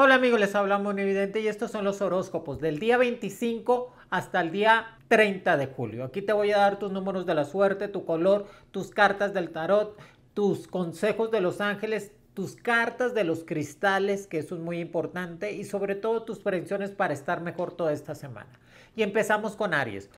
Hola amigos, les habla muy Evidente y estos son los horóscopos del día 25 hasta el día 30 de julio. Aquí te voy a dar tus números de la suerte, tu color, tus cartas del tarot, tus consejos de los ángeles, tus cartas de los cristales, que eso es muy importante, y sobre todo tus predicciones para estar mejor toda esta semana. Y empezamos con Aries.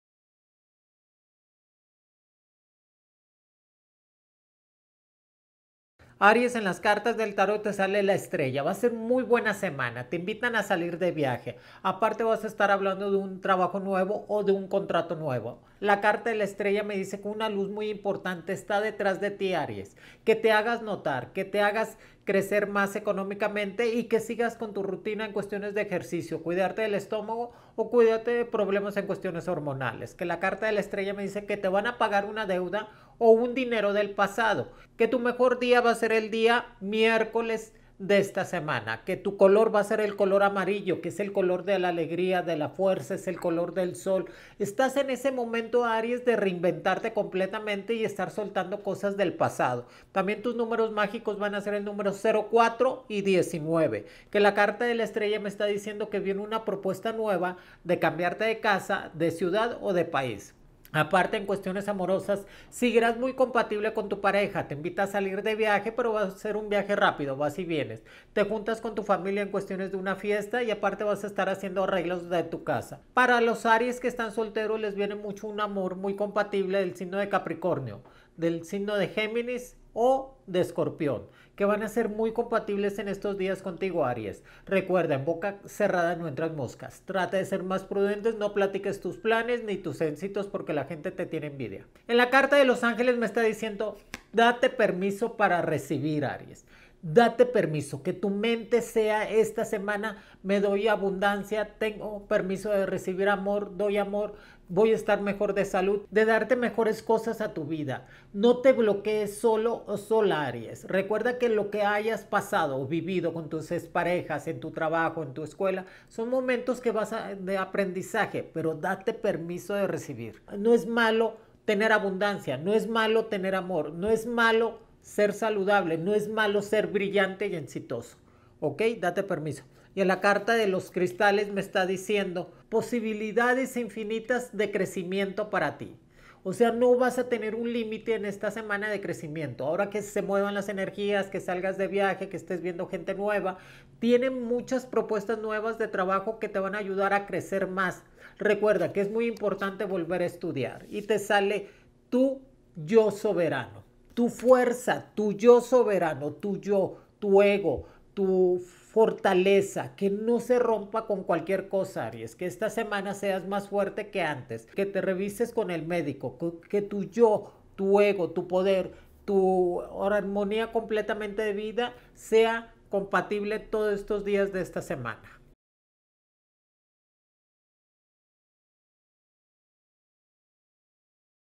Aries, en las cartas del tarot te sale la estrella. Va a ser muy buena semana. Te invitan a salir de viaje. Aparte vas a estar hablando de un trabajo nuevo o de un contrato nuevo. La carta de la estrella me dice que una luz muy importante está detrás de ti, Aries. Que te hagas notar, que te hagas crecer más económicamente y que sigas con tu rutina en cuestiones de ejercicio, cuidarte del estómago o cuidarte de problemas en cuestiones hormonales. Que la carta de la estrella me dice que te van a pagar una deuda o un dinero del pasado, que tu mejor día va a ser el día miércoles de esta semana, que tu color va a ser el color amarillo, que es el color de la alegría, de la fuerza, es el color del sol. Estás en ese momento, Aries, de reinventarte completamente y estar soltando cosas del pasado. También tus números mágicos van a ser el número 04 y 19, que la carta de la estrella me está diciendo que viene una propuesta nueva de cambiarte de casa, de ciudad o de país. Aparte, en cuestiones amorosas, seguirás muy compatible con tu pareja. Te invita a salir de viaje, pero va a ser un viaje rápido, vas y vienes. Te juntas con tu familia en cuestiones de una fiesta y aparte vas a estar haciendo arreglos de tu casa. Para los Aries que están solteros, les viene mucho un amor muy compatible del signo de Capricornio, del signo de Géminis o de Escorpión que van a ser muy compatibles en estos días contigo, Aries. Recuerda, en boca cerrada no entran moscas. Trata de ser más prudentes, no platiques tus planes ni tus éxitos porque la gente te tiene envidia. En la carta de los ángeles me está diciendo, date permiso para recibir, Aries. Date permiso, que tu mente sea esta semana, me doy abundancia, tengo permiso de recibir amor, doy amor, voy a estar mejor de salud, de darte mejores cosas a tu vida. No te bloquees solo o Aries. Recuerda que lo que hayas pasado o vivido con tus parejas, en tu trabajo, en tu escuela, son momentos que vas de aprendizaje, pero date permiso de recibir. No es malo tener abundancia, no es malo tener amor, no es malo ser saludable, no es malo ser brillante y exitoso. ¿Ok? Date permiso. Y la carta de los cristales me está diciendo posibilidades infinitas de crecimiento para ti. O sea, no vas a tener un límite en esta semana de crecimiento. Ahora que se muevan las energías, que salgas de viaje, que estés viendo gente nueva, tienen muchas propuestas nuevas de trabajo que te van a ayudar a crecer más. Recuerda que es muy importante volver a estudiar y te sale tu yo soberano, tu fuerza, tu yo soberano, tu yo, tu ego, tu fortaleza, que no se rompa con cualquier cosa, Aries, que esta semana seas más fuerte que antes, que te revises con el médico, que tu yo, tu ego, tu poder, tu armonía completamente de vida sea compatible todos estos días de esta semana.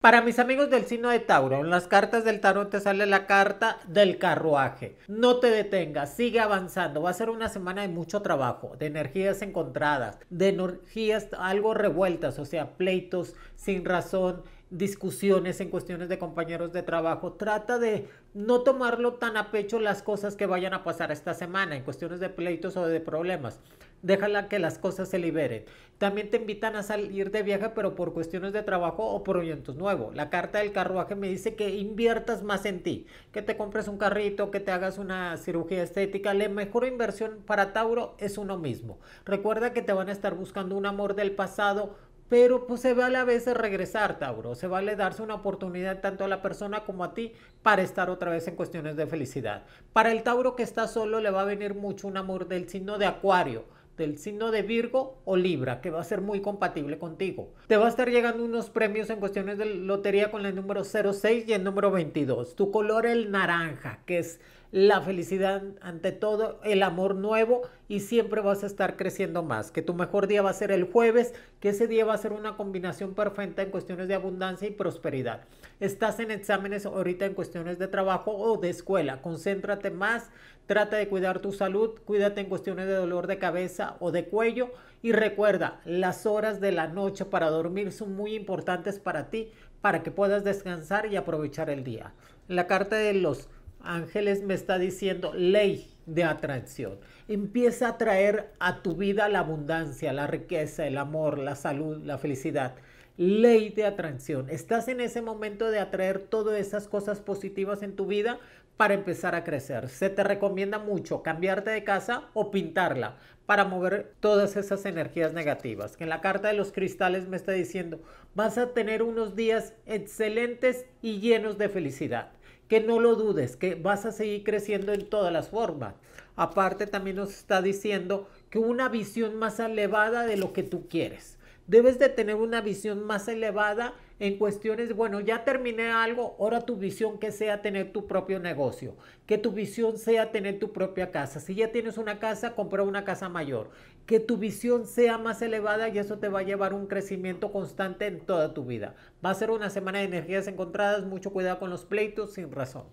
Para mis amigos del signo de Tauro, en las cartas del tarot te sale la carta del carruaje. No te detengas, sigue avanzando. Va a ser una semana de mucho trabajo, de energías encontradas, de energías algo revueltas, o sea, pleitos sin razón, discusiones en cuestiones de compañeros de trabajo. Trata de no tomarlo tan a pecho las cosas que vayan a pasar esta semana en cuestiones de pleitos o de problemas déjala que las cosas se liberen. También te invitan a salir de viaje, pero por cuestiones de trabajo o por proyectos nuevos. La carta del carruaje me dice que inviertas más en ti, que te compres un carrito, que te hagas una cirugía estética. La mejor inversión para Tauro es uno mismo. Recuerda que te van a estar buscando un amor del pasado, pero pues se vale a veces regresar, Tauro. Se vale darse una oportunidad tanto a la persona como a ti para estar otra vez en cuestiones de felicidad. Para el Tauro que está solo le va a venir mucho un amor del signo de Acuario del signo de Virgo o Libra, que va a ser muy compatible contigo. Te va a estar llegando unos premios en cuestiones de lotería con el número 06 y el número 22. Tu color el naranja, que es la felicidad ante todo, el amor nuevo y siempre vas a estar creciendo más. Que tu mejor día va a ser el jueves, que ese día va a ser una combinación perfecta en cuestiones de abundancia y prosperidad. Estás en exámenes ahorita en cuestiones de trabajo o de escuela. Concéntrate más, trata de cuidar tu salud, cuídate en cuestiones de dolor de cabeza o de cuello y recuerda, las horas de la noche para dormir son muy importantes para ti, para que puedas descansar y aprovechar el día. La carta de los Ángeles me está diciendo ley de atracción. Empieza a traer a tu vida la abundancia, la riqueza, el amor, la salud, la felicidad. Ley de atracción. Estás en ese momento de atraer todas esas cosas positivas en tu vida para empezar a crecer. Se te recomienda mucho cambiarte de casa o pintarla para mover todas esas energías negativas. Que en la carta de los cristales me está diciendo, vas a tener unos días excelentes y llenos de felicidad que no lo dudes, que vas a seguir creciendo en todas las formas. Aparte también nos está diciendo que una visión más elevada de lo que tú quieres debes de tener una visión más elevada en cuestiones, bueno, ya terminé algo, ahora tu visión que sea tener tu propio negocio, que tu visión sea tener tu propia casa. Si ya tienes una casa, compra una casa mayor, que tu visión sea más elevada y eso te va a llevar un crecimiento constante en toda tu vida. Va a ser una semana de energías encontradas, mucho cuidado con los pleitos sin razón.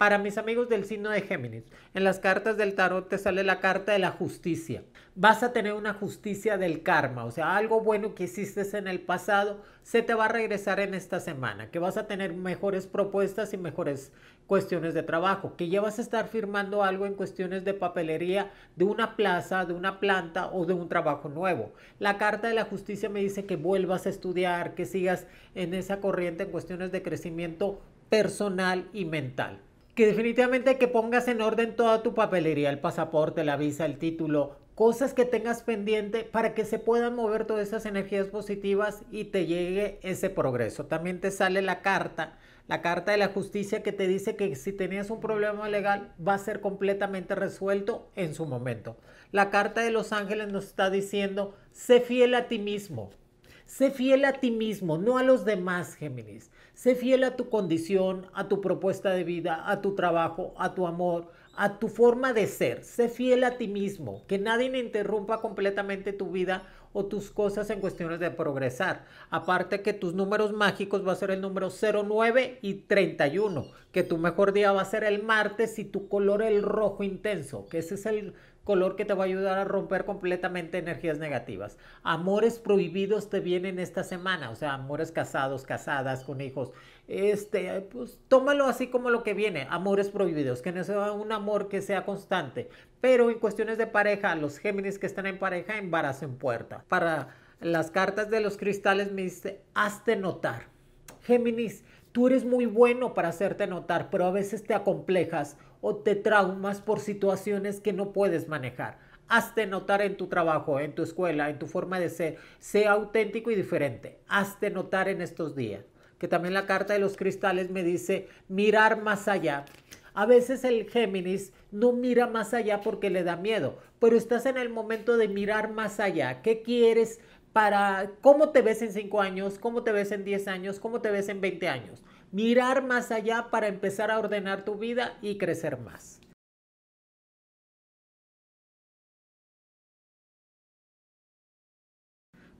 Para mis amigos del signo de Géminis, en las cartas del tarot te sale la carta de la justicia. Vas a tener una justicia del karma, o sea, algo bueno que hiciste en el pasado se te va a regresar en esta semana, que vas a tener mejores propuestas y mejores cuestiones de trabajo, que ya vas a estar firmando algo en cuestiones de papelería de una plaza, de una planta o de un trabajo nuevo. La carta de la justicia me dice que vuelvas a estudiar, que sigas en esa corriente en cuestiones de crecimiento personal y mental que definitivamente que pongas en orden toda tu papelería, el pasaporte, la visa, el título, cosas que tengas pendiente para que se puedan mover todas esas energías positivas y te llegue ese progreso. También te sale la carta, la carta de la justicia que te dice que si tenías un problema legal va a ser completamente resuelto en su momento. La carta de los ángeles nos está diciendo, sé fiel a ti mismo, sé fiel a ti mismo, no a los demás, Géminis. Sé fiel a tu condición, a tu propuesta de vida, a tu trabajo, a tu amor, a tu forma de ser. Sé fiel a ti mismo. Que nadie interrumpa completamente tu vida o tus cosas en cuestiones de progresar. Aparte que tus números mágicos va a ser el número 09 y 31. Que tu mejor día va a ser el martes y tu color el rojo intenso. Que ese es el color que te va a ayudar a romper completamente energías negativas. Amores prohibidos te vienen esta semana, o sea, amores casados, casadas, con hijos. Este, pues tómalo así como lo que viene, amores prohibidos, que no sea un amor que sea constante. Pero en cuestiones de pareja, los Géminis que están en pareja, embarazo en puerta. Para las cartas de los cristales me dice, hazte notar. Géminis, tú eres muy bueno para hacerte notar, pero a veces te acomplejas o te traumas por situaciones que no puedes manejar. Hazte notar en tu trabajo, en tu escuela, en tu forma de ser. sea auténtico y diferente. Hazte notar en estos días. Que también la carta de los cristales me dice mirar más allá. A veces el Géminis no mira más allá porque le da miedo, pero estás en el momento de mirar más allá. ¿Qué quieres para cómo te ves en 5 años, cómo te ves en 10 años, cómo te ves en 20 años? mirar más allá para empezar a ordenar tu vida y crecer más.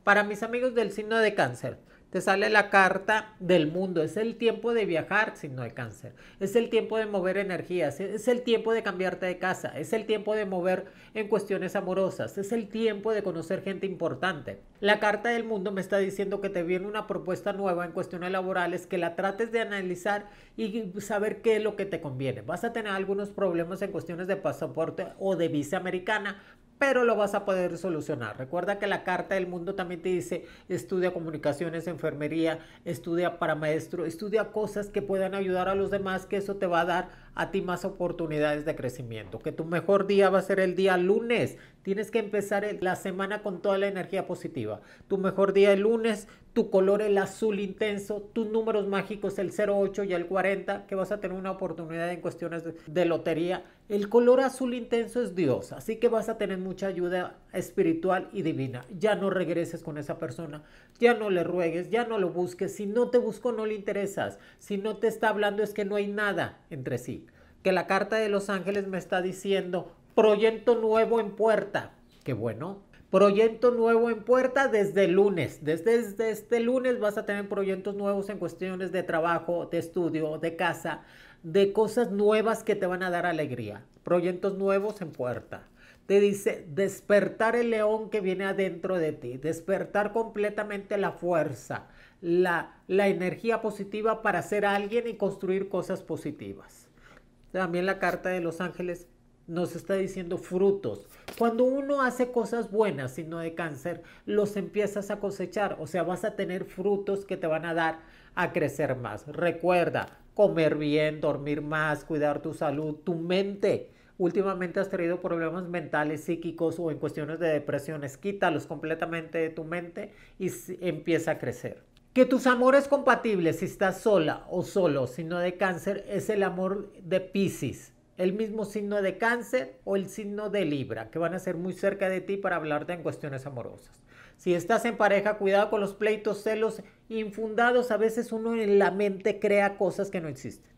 Para mis amigos del signo de cáncer, te sale la carta del mundo. Es el tiempo de viajar si no hay cáncer. Es el tiempo de mover energías. Es el tiempo de cambiarte de casa. Es el tiempo de mover en cuestiones amorosas. Es el tiempo de conocer gente importante. La carta del mundo me está diciendo que te viene una propuesta nueva en cuestiones laborales, que la trates de analizar y saber qué es lo que te conviene. Vas a tener algunos problemas en cuestiones de pasaporte o de visa americana, pero lo vas a poder solucionar. Recuerda que la carta del mundo también te dice, estudia comunicaciones, enfermería, estudia para maestro, estudia cosas que puedan ayudar a los demás, que eso te va a dar a ti más oportunidades de crecimiento, que tu mejor día va a ser el día lunes. Tienes que empezar la semana con toda la energía positiva. Tu mejor día el lunes, tu color el azul intenso, tus números mágicos el 08 y el 40, que vas a tener una oportunidad en cuestiones de, lotería. El color azul intenso es Dios, así que vas a tener mucha ayuda espiritual y divina. Ya no regreses con esa persona, ya no le ruegues, ya no lo busques. Si no te busco, no le interesas. Si no te está hablando, es que no hay nada entre sí que la carta de Los Ángeles me está diciendo proyecto nuevo en puerta. Qué bueno. Proyecto nuevo en puerta desde el lunes. Desde, este lunes vas a tener proyectos nuevos en cuestiones de trabajo, de estudio, de casa, de cosas nuevas que te van a dar alegría. Proyectos nuevos en puerta. Te dice despertar el león que viene adentro de ti, despertar completamente la fuerza, la, la energía positiva para ser alguien y construir cosas positivas también la carta de los ángeles nos está diciendo frutos. Cuando uno hace cosas buenas, no de cáncer, los empiezas a cosechar. O sea, vas a tener frutos que te van a dar a crecer más. Recuerda, comer bien, dormir más, cuidar tu salud, tu mente. Últimamente has tenido problemas mentales, psíquicos o en cuestiones de depresiones. Quítalos completamente de tu mente y empieza a crecer. Que tus amores compatibles, si estás sola o solo, signo de cáncer, es el amor de Pisces, el mismo signo de cáncer o el signo de Libra, que van a ser muy cerca de ti para hablarte en cuestiones amorosas. Si estás en pareja, cuidado con los pleitos, celos infundados. A veces uno en la mente crea cosas que no existen.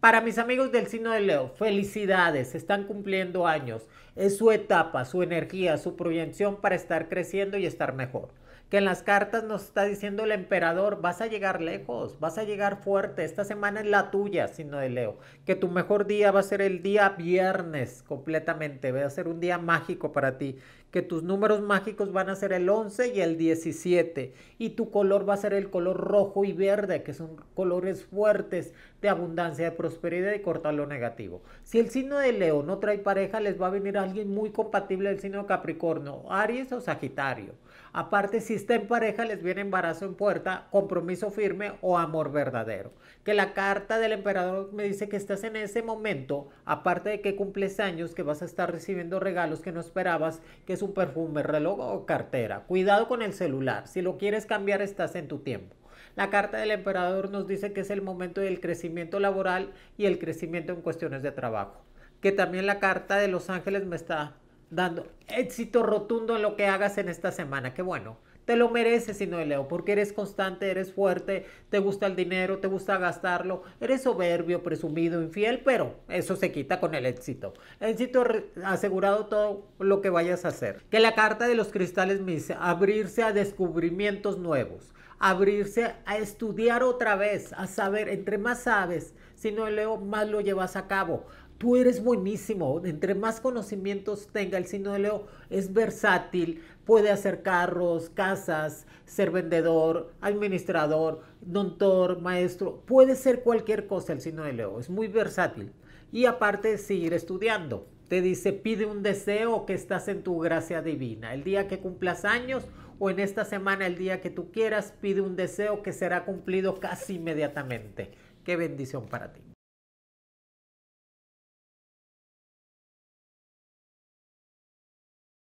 Para mis amigos del signo de Leo, felicidades, están cumpliendo años. Es su etapa, su energía, su proyección para estar creciendo y estar mejor que en las cartas nos está diciendo el emperador, vas a llegar lejos, vas a llegar fuerte, esta semana es la tuya, sino de Leo, que tu mejor día va a ser el día viernes completamente, va a ser un día mágico para ti, que tus números mágicos van a ser el 11 y el 17, y tu color va a ser el color rojo y verde, que son colores fuertes de abundancia, de prosperidad y cortar lo negativo. Si el signo de Leo no trae pareja, les va a venir alguien muy compatible del signo de Capricornio, Aries o Sagitario Aparte, si está en pareja, les viene embarazo en puerta, compromiso firme o amor verdadero. Que la carta del emperador me dice que estás en ese momento, aparte de que cumples años, que vas a estar recibiendo regalos que no esperabas, que es un perfume, reloj o cartera. Cuidado con el celular. Si lo quieres cambiar, estás en tu tiempo. La carta del emperador nos dice que es el momento del crecimiento laboral y el crecimiento en cuestiones de trabajo. Que también la carta de los ángeles me está dando éxito rotundo en lo que hagas en esta semana. que bueno. Te lo mereces, sino no Leo, porque eres constante, eres fuerte, te gusta el dinero, te gusta gastarlo, eres soberbio, presumido, infiel, pero eso se quita con el éxito. Éxito asegurado todo lo que vayas a hacer. Que la carta de los cristales me dice abrirse a descubrimientos nuevos, abrirse a estudiar otra vez, a saber, entre más sabes, si no Leo, más lo llevas a cabo tú eres buenísimo. Entre más conocimientos tenga el signo de Leo, es versátil, puede hacer carros, casas, ser vendedor, administrador, doctor, maestro, puede ser cualquier cosa el signo de Leo, es muy versátil. Y aparte seguir estudiando. Te dice, pide un deseo que estás en tu gracia divina. El día que cumplas años o en esta semana, el día que tú quieras, pide un deseo que será cumplido casi inmediatamente. Qué bendición para ti.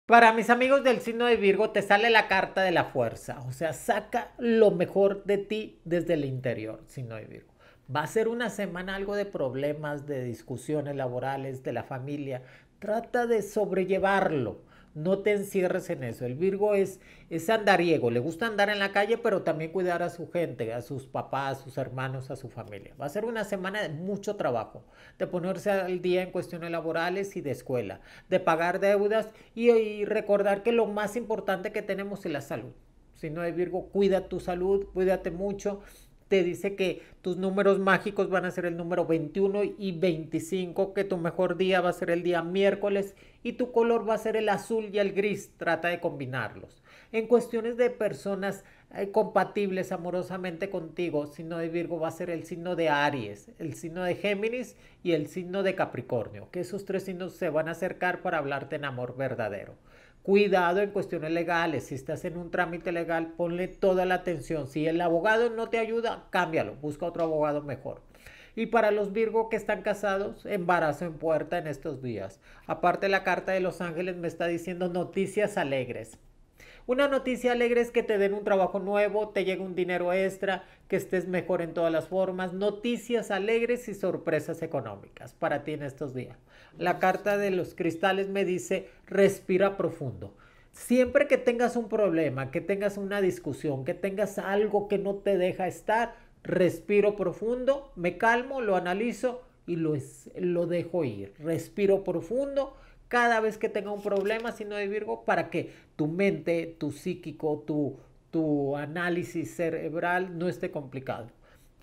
Para mis amigos del signo de Virgo, te sale la carta de la fuerza. O sea, saca lo mejor de ti desde el interior, signo de Virgo. Va a ser una semana algo de problemas, de discusiones laborales, de la familia. Trata de sobrellevarlo no te encierres en eso. El Virgo es, es andariego, le gusta andar en la calle, pero también cuidar a su gente, a sus papás, a sus hermanos, a su familia. Va a ser una semana de mucho trabajo, de ponerse al día en cuestiones laborales y de escuela, de pagar deudas y, recordar que lo más importante que tenemos es la salud. Si no es Virgo, cuida tu salud, cuídate mucho te dice que tus números mágicos van a ser el número 21 y 25, que tu mejor día va a ser el día miércoles y tu color va a ser el azul y el gris. Trata de combinarlos. En cuestiones de personas eh, compatibles amorosamente contigo, signo de Virgo va a ser el signo de Aries, el signo de Géminis y el signo de Capricornio, que esos tres signos se van a acercar para hablarte en amor verdadero cuidado en cuestiones legales. Si estás en un trámite legal, ponle toda la atención. Si el abogado no te ayuda, cámbialo, busca otro abogado mejor. Y para los Virgo que están casados, embarazo en puerta en estos días. Aparte la carta de Los Ángeles me está diciendo noticias alegres. Una noticia alegre es que te den un trabajo nuevo, te llegue un dinero extra, que estés mejor en todas las formas. Noticias alegres y sorpresas económicas para ti en estos días. La carta de los cristales me dice, respira profundo. Siempre que tengas un problema, que tengas una discusión, que tengas algo que no te deja estar, respiro profundo, me calmo, lo analizo y lo, dejo ir. Respiro profundo cada vez que tenga un problema, si no hay Virgo, para que tu mente, tu psíquico, tu, tu análisis cerebral no esté complicado.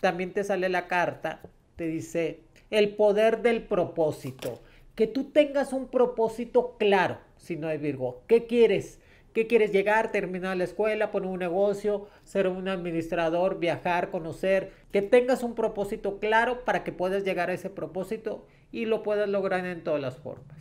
También te sale la carta, te dice el poder del propósito. Que tú tengas un propósito claro, si no hay Virgo. ¿Qué quieres? ¿Qué quieres llegar? ¿Terminar la escuela? ¿Poner un negocio? ¿Ser un administrador? ¿Viajar? ¿Conocer? Que tengas un propósito claro para que puedas llegar a ese propósito y lo puedas lograr en todas las formas.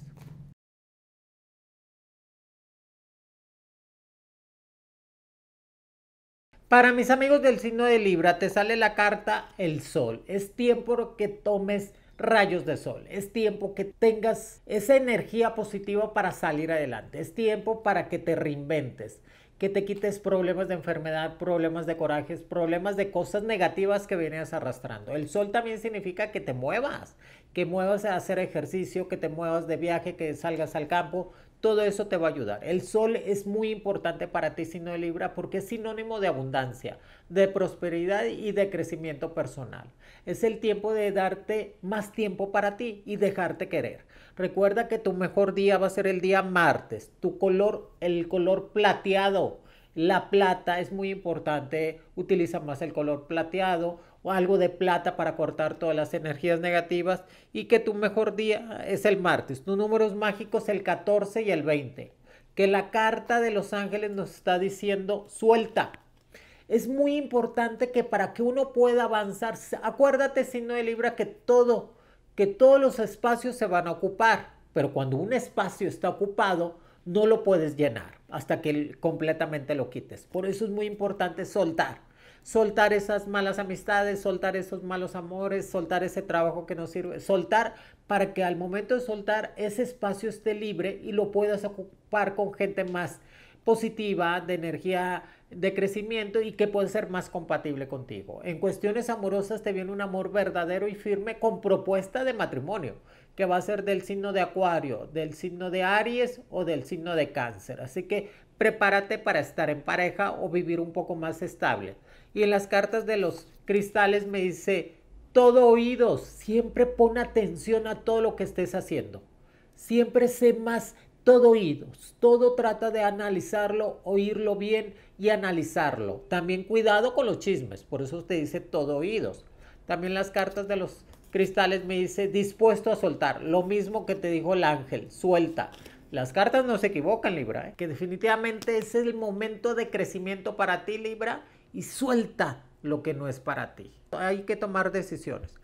Para mis amigos del signo de Libra, te sale la carta el sol. Es tiempo que tomes rayos de sol. Es tiempo que tengas esa energía positiva para salir adelante. Es tiempo para que te reinventes, que te quites problemas de enfermedad, problemas de coraje, problemas de cosas negativas que vienes arrastrando. El sol también significa que te muevas, que muevas a hacer ejercicio, que te muevas de viaje, que salgas al campo, todo eso te va a ayudar. El sol es muy importante para ti, signo de Libra, porque es sinónimo de abundancia, de prosperidad y de crecimiento personal. Es el tiempo de darte más tiempo para ti y dejarte querer. Recuerda que tu mejor día va a ser el día martes. Tu color, el color plateado. La plata es muy importante. Utiliza más el color plateado o algo de plata para cortar todas las energías negativas y que tu mejor día es el martes. Tus números mágicos el 14 y el 20. Que la carta de los ángeles nos está diciendo suelta. Es muy importante que para que uno pueda avanzar, acuérdate signo de Libra que todo, que todos los espacios se van a ocupar, pero cuando un espacio está ocupado, no lo puedes llenar hasta que completamente lo quites. Por eso es muy importante soltar soltar esas malas amistades, soltar esos malos amores, soltar ese trabajo que no sirve, soltar para que al momento de soltar ese espacio esté libre y lo puedas ocupar con gente más positiva, de energía, de crecimiento y que puede ser más compatible contigo. En cuestiones amorosas te viene un amor verdadero y firme con propuesta de matrimonio, que va a ser del signo de Acuario, del signo de Aries o del signo de Cáncer. Así que prepárate para estar en pareja o vivir un poco más estable. Y en las cartas de los cristales me dice, todo oídos, siempre pon atención a todo lo que estés haciendo. Siempre sé más todo oídos, todo trata de analizarlo, oírlo bien y analizarlo. También cuidado con los chismes, por eso te dice todo oídos. También las cartas de los cristales me dice dispuesto a soltar, lo mismo que te dijo el ángel, suelta. Las cartas no se equivocan, Libra, ¿eh? que definitivamente es el momento de crecimiento para ti, Libra, y suelta lo que no es para ti. Hay que tomar decisiones.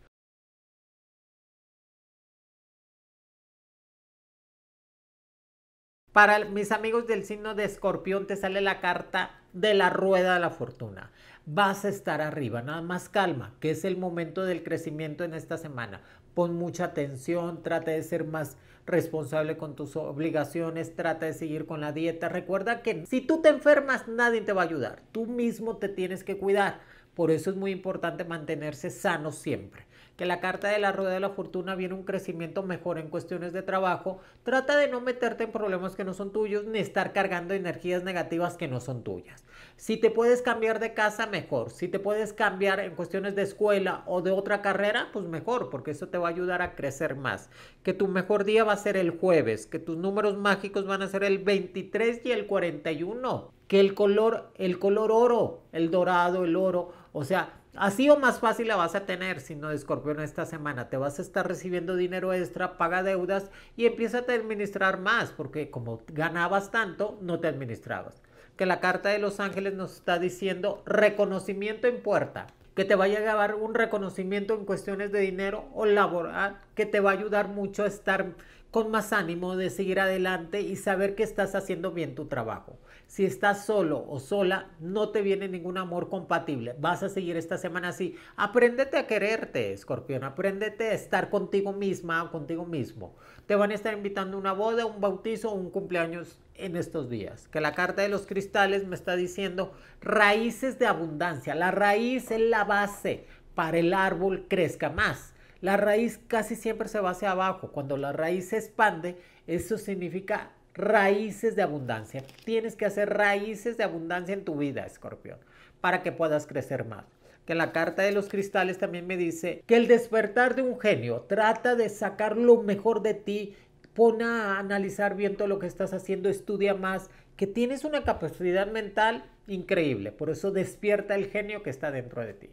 Para mis amigos del signo de escorpión te sale la carta de la rueda de la fortuna. Vas a estar arriba, nada más calma, que es el momento del crecimiento en esta semana pon mucha atención, trata de ser más responsable con tus obligaciones, trata de seguir con la dieta. Recuerda que si tú te enfermas, nadie te va a ayudar. Tú mismo te tienes que cuidar. Por eso es muy importante mantenerse sano siempre que la carta de la rueda de la fortuna viene un crecimiento mejor en cuestiones de trabajo, trata de no meterte en problemas que no son tuyos ni estar cargando energías negativas que no son tuyas. Si te puedes cambiar de casa, mejor. Si te puedes cambiar en cuestiones de escuela o de otra carrera, pues mejor, porque eso te va a ayudar a crecer más. Que tu mejor día va a ser el jueves, que tus números mágicos van a ser el 23 y el 41, que el color, el color oro, el dorado, el oro o sea, así o más fácil la vas a tener si no de escorpión esta semana. Te vas a estar recibiendo dinero extra, paga deudas y empieza a administrar más, porque como ganabas tanto, no te administrabas. Que la carta de los ángeles nos está diciendo reconocimiento en puerta que te vaya a llevar un reconocimiento en cuestiones de dinero o laboral, que te va a ayudar mucho a estar con más ánimo de seguir adelante y saber que estás haciendo bien tu trabajo. Si estás solo o sola, no te viene ningún amor compatible. Vas a seguir esta semana así. Apréndete a quererte, escorpión. Apréndete a estar contigo misma o contigo mismo. Te van a estar invitando a una boda, un bautizo o un cumpleaños en estos días. Que la carta de los cristales me está diciendo raíces de abundancia. La raíz es la base para el árbol crezca más. La raíz casi siempre se va hacia abajo. Cuando la raíz se expande, eso significa raíces de abundancia. Tienes que hacer raíces de abundancia en tu vida, escorpión, para que puedas crecer más. Que la carta de los cristales también me dice que el despertar de un genio trata de sacar lo mejor de ti, pon a analizar bien todo lo que estás haciendo, estudia más, que tienes una capacidad mental increíble. Por eso despierta el genio que está dentro de ti.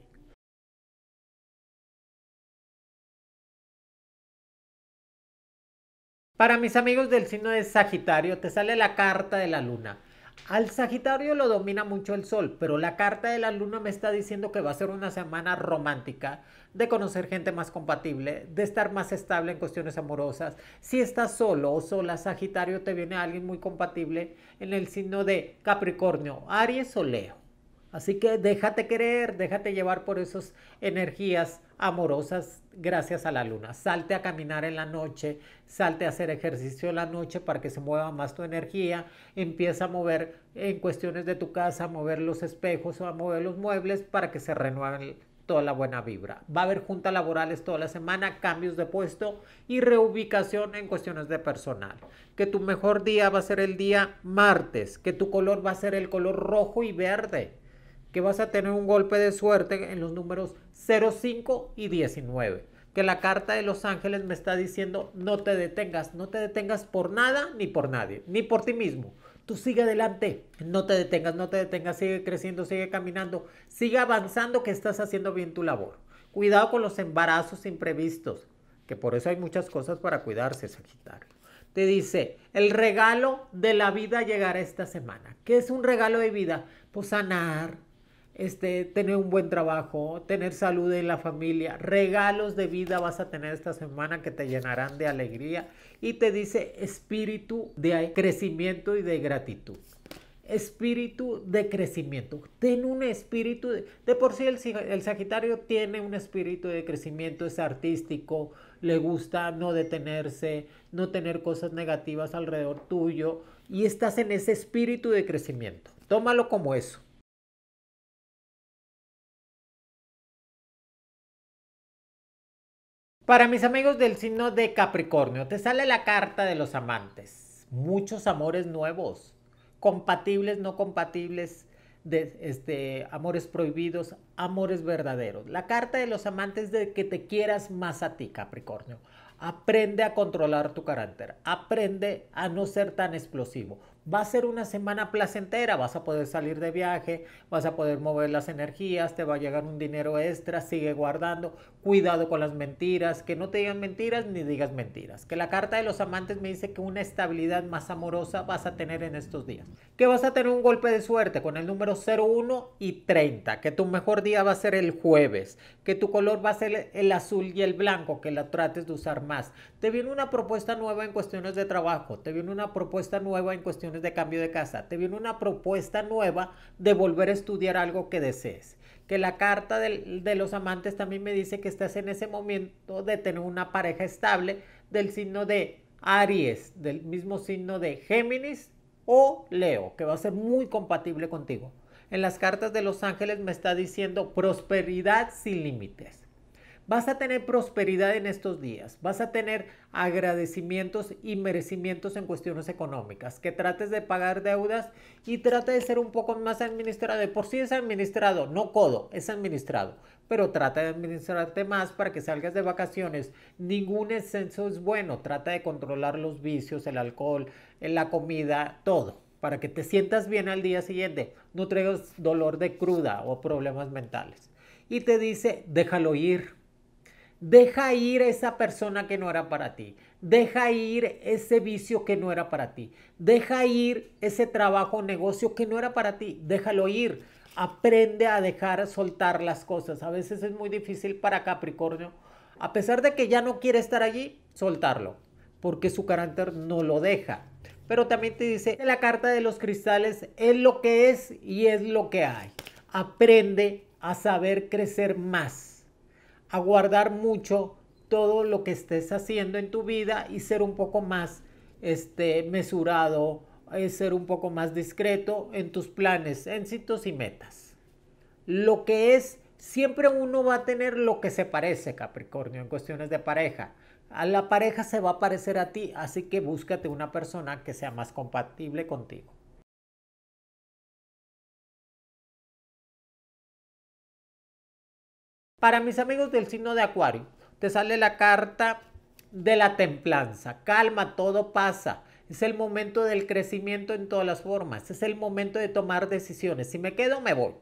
Para mis amigos del signo de Sagitario, te sale la carta de la luna. Al Sagitario lo domina mucho el sol, pero la carta de la luna me está diciendo que va a ser una semana romántica, de conocer gente más compatible, de estar más estable en cuestiones amorosas. Si estás solo o sola, Sagitario, te viene alguien muy compatible en el signo de Capricornio, Aries o Leo. Así que déjate querer, déjate llevar por esas energías amorosas gracias a la luna. Salte a caminar en la noche, salte a hacer ejercicio en la noche para que se mueva más tu energía. Empieza a mover en cuestiones de tu casa, a mover los espejos o a mover los muebles para que se renueven toda la buena vibra. Va a haber juntas laborales toda la semana, cambios de puesto y reubicación en cuestiones de personal. Que tu mejor día va a ser el día martes, que tu color va a ser el color rojo y verde que vas a tener un golpe de suerte en los números 05 y 19. Que la carta de los ángeles me está diciendo no te detengas, no te detengas por nada ni por nadie, ni por ti mismo. Tú sigue adelante, no te detengas, no te detengas, sigue creciendo, sigue caminando, sigue avanzando que estás haciendo bien tu labor. Cuidado con los embarazos imprevistos, que por eso hay muchas cosas para cuidarse, Sagitario. Te dice, el regalo de la vida llegará esta semana. ¿Qué es un regalo de vida? Pues sanar, este, tener un buen trabajo, tener salud en la familia, regalos de vida vas a tener esta semana que te llenarán de alegría y te dice espíritu de crecimiento y de gratitud. Espíritu de crecimiento. Ten un espíritu, de, por sí el Sagitario tiene un espíritu de crecimiento, es artístico, le gusta no detenerse, no tener cosas negativas alrededor tuyo y estás en ese espíritu de crecimiento. Tómalo como eso. Para mis amigos del signo de Capricornio, te sale la carta de los amantes. Muchos amores nuevos, compatibles, no compatibles, este, amores prohibidos, amores verdaderos. La carta de los amantes de que te quieras más a ti, Capricornio. Aprende a controlar tu carácter, aprende a no ser tan explosivo va a ser una semana placentera, vas a poder salir de viaje, vas a poder mover las energías, te va a llegar un dinero extra, sigue guardando, cuidado con las mentiras, que no te digan mentiras ni digas mentiras, que la carta de los amantes me dice que una estabilidad más amorosa vas a tener en estos días, que vas a tener un golpe de suerte con el número 01 y 30, que tu mejor día va a ser el jueves, que tu color va a ser el azul y el blanco, que la trates de usar más, te viene una propuesta nueva en cuestiones de trabajo, te viene una propuesta nueva en cuestiones de cambio de casa, te viene una propuesta nueva de volver a estudiar algo que desees. Que la carta de los amantes también me dice que estás en ese momento de tener una pareja estable del signo de Aries, del mismo signo de Géminis o Leo, que va a ser muy compatible contigo. En las cartas de los ángeles me está diciendo prosperidad sin límites Vas a tener prosperidad en estos días, vas a tener agradecimientos y merecimientos en cuestiones económicas, que trates de pagar deudas y trata de ser un poco más administrado. De por sí es administrado, no codo, es administrado, pero trata de administrarte más para que salgas de vacaciones. Ningún exceso es bueno, trata de controlar los vicios, el alcohol, la comida, todo para que te sientas bien al día siguiente, no traigas dolor de cruda o problemas mentales. Y te dice, déjalo ir, Deja ir esa persona que no era para ti. Deja ir ese vicio que no era para ti. Deja ir ese trabajo o negocio que no era para ti. Déjalo ir. Aprende a dejar soltar las cosas. A veces es muy difícil para Capricornio. A pesar de que ya no quiere estar allí, soltarlo. Porque su carácter no lo deja. Pero también te dice, la carta de los cristales es lo que es y es lo que hay. Aprende a saber crecer más Aguardar guardar mucho todo lo que estés haciendo en tu vida y ser un poco más este, mesurado, eh, ser un poco más discreto en tus planes, éxitos y metas. Lo que es, siempre uno va a tener lo que se parece, Capricornio, en cuestiones de pareja. A la pareja se va a parecer a ti, así que búscate una persona que sea más compatible contigo. Para mis amigos del signo de Acuario, te sale la carta de la templanza. Calma, todo pasa. Es el momento del crecimiento en todas las formas. Es el momento de tomar decisiones. Si me quedo, me voy.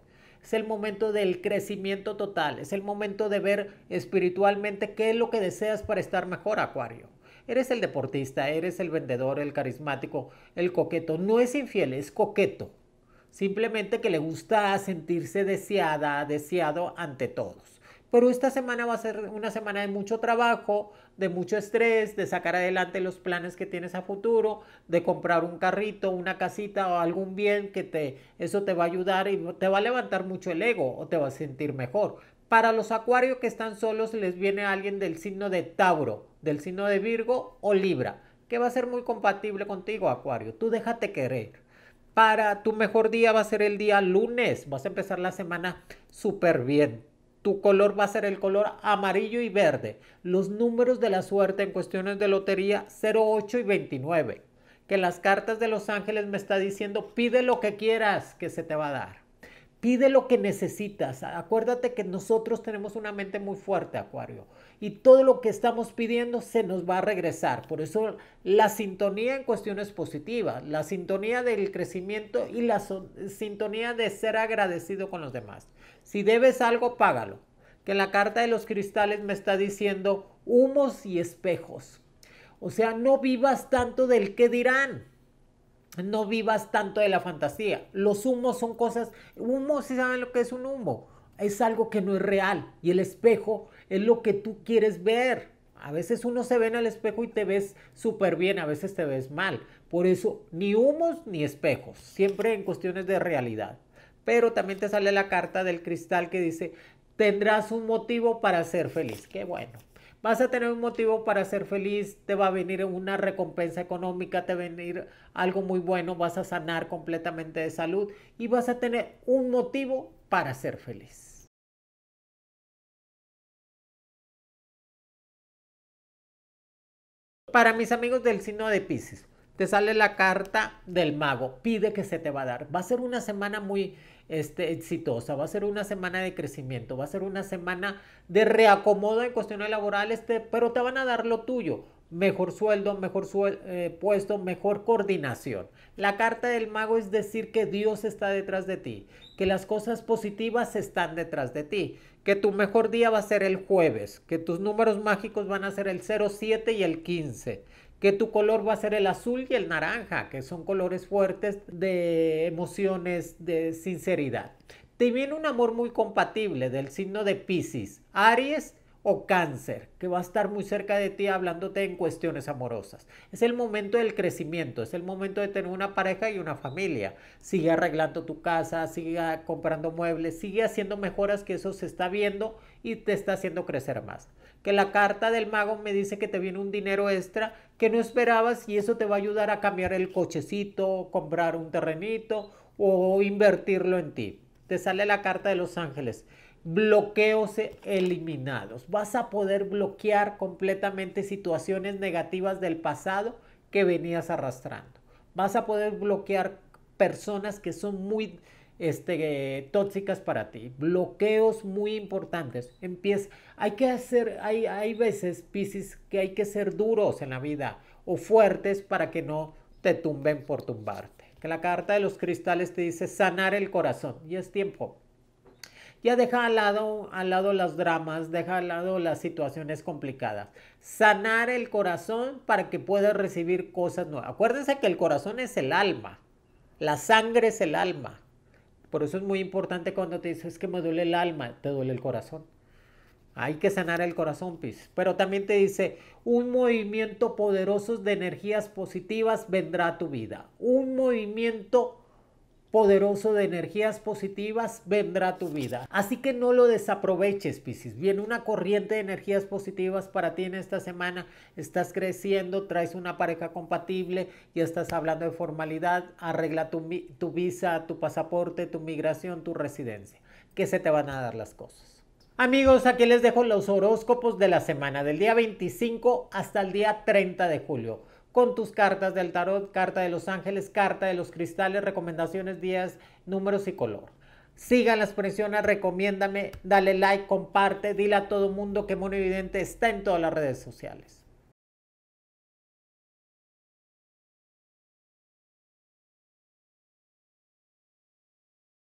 Es el momento del crecimiento total. Es el momento de ver espiritualmente qué es lo que deseas para estar mejor, Acuario. Eres el deportista, eres el vendedor, el carismático, el coqueto. No es infiel, es coqueto. Simplemente que le gusta sentirse deseada, deseado ante todos. Pero esta semana va a ser una semana de mucho trabajo, de mucho estrés, de sacar adelante los planes que tienes a futuro, de comprar un carrito, una casita o algún bien que te eso te va a ayudar y te va a levantar mucho el ego o te va a sentir mejor. Para los acuarios que están solos les viene alguien del signo de Tauro, del signo de Virgo o Libra, que va a ser muy compatible contigo, acuario. Tú déjate querer. Para tu mejor día va a ser el día lunes, vas a empezar la semana súper bien tu color va a ser el color amarillo y verde. Los números de la suerte en cuestiones de lotería 08 y 29. Que las cartas de los ángeles me está diciendo, pide lo que quieras que se te va a dar. Pide lo que necesitas. Acuérdate que nosotros tenemos una mente muy fuerte, Acuario y todo lo que estamos pidiendo se nos va a regresar. Por eso la sintonía en cuestiones positivas, la sintonía del crecimiento y la sintonía de ser agradecido con los demás. Si debes algo, págalo. Que la carta de los cristales me está diciendo humos y espejos. O sea, no vivas tanto del que dirán. No vivas tanto de la fantasía. Los humos son cosas, humo, si saben lo que es un humo, es algo que no es real y el espejo es lo que tú quieres ver. A veces uno se ve en el espejo y te ves súper bien, a veces te ves mal. Por eso, ni humos ni espejos, siempre en cuestiones de realidad. Pero también te sale la carta del cristal que dice, tendrás un motivo para ser feliz. Qué bueno. Vas a tener un motivo para ser feliz, te va a venir una recompensa económica, te va a venir algo muy bueno, vas a sanar completamente de salud y vas a tener un motivo para ser feliz. Para mis amigos del signo de Pisces, te sale la carta del mago, pide que se te va a dar. Va a ser una semana muy este, exitosa, va a ser una semana de crecimiento, va a ser una semana de reacomodo en cuestiones laborales, pero te van a dar lo tuyo. Mejor sueldo, mejor eh, puesto, mejor coordinación. La carta del mago es decir que Dios está detrás de ti, que las cosas positivas están detrás de ti que tu mejor día va a ser el jueves, que tus números mágicos van a ser el 07 y el 15, que tu color va a ser el azul y el naranja, que son colores fuertes de emociones, de sinceridad. Te viene un amor muy compatible del signo de Pisces, Aries o cáncer, que va a estar muy cerca de ti hablándote en cuestiones amorosas. Es el momento del crecimiento, es el momento de tener una pareja y una familia. Sigue arreglando tu casa, sigue comprando muebles, sigue haciendo mejoras que eso se está viendo y te está haciendo crecer más. Que la carta del mago me dice que te viene un dinero extra que no esperabas y eso te va a ayudar a cambiar el cochecito, comprar un terrenito o invertirlo en ti. Te sale la carta de los ángeles bloqueos eliminados. Vas a poder bloquear completamente situaciones negativas del pasado que venías arrastrando. Vas a poder bloquear personas que son muy este, tóxicas para ti. Bloqueos muy importantes. Empieza, hay que hacer, hay, hay veces, Pisces, que hay que ser duros en la vida o fuertes para que no te tumben por tumbarte. Que la carta de los cristales te dice sanar el corazón y es tiempo ya deja al lado, al lado los dramas, deja al lado las situaciones complicadas. Sanar el corazón para que puedas recibir cosas nuevas. Acuérdense que el corazón es el alma, la sangre es el alma. Por eso es muy importante cuando te dices que me duele el alma, te duele el corazón. Hay que sanar el corazón, Pis. Pero también te dice, un movimiento poderoso de energías positivas vendrá a tu vida. Un movimiento poderoso de energías positivas vendrá a tu vida. Así que no lo desaproveches, Piscis. Viene una corriente de energías positivas para ti en esta semana. Estás creciendo, traes una pareja compatible, ya estás hablando de formalidad, arregla tu, tu visa, tu pasaporte, tu migración, tu residencia. Que se te van a dar las cosas. Amigos, aquí les dejo los horóscopos de la semana, del día 25 hasta el día 30 de julio con tus cartas del tarot, carta de los ángeles, carta de los cristales, recomendaciones, días, números y color. Sigan las presiones, recomiéndame, dale like, comparte, dile a todo mundo que Mono Evidente está en todas las redes sociales.